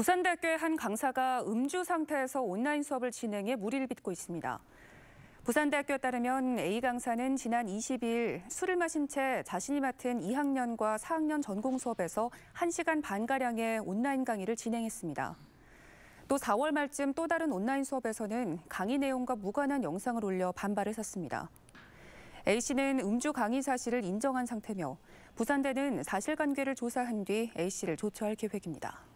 부산대학교의 한 강사가 음주 상태에서 온라인 수업을 진행해 무리를 빚고 있습니다. 부산대학교에 따르면 A 강사는 지난 22일 술을 마신 채 자신이 맡은 2학년과 4학년 전공 수업에서 1시간 반가량의 온라인 강의를 진행했습니다. 또 4월 말쯤 또 다른 온라인 수업에서는 강의 내용과 무관한 영상을 올려 반발을 샀습니다. A씨는 음주 강의 사실을 인정한 상태며 부산대는 사실관계를 조사한 뒤 A씨를 조처할 계획입니다.